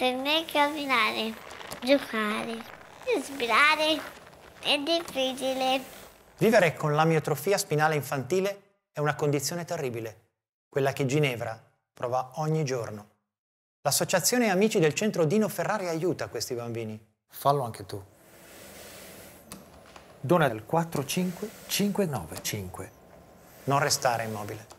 Per me camminare, giocare, respirare è difficile. Vivere con l'amiotrofia spinale infantile è una condizione terribile, quella che Ginevra prova ogni giorno. L'associazione Amici del Centro Dino Ferrari aiuta questi bambini. Fallo anche tu. Dona il 45595. Non restare immobile.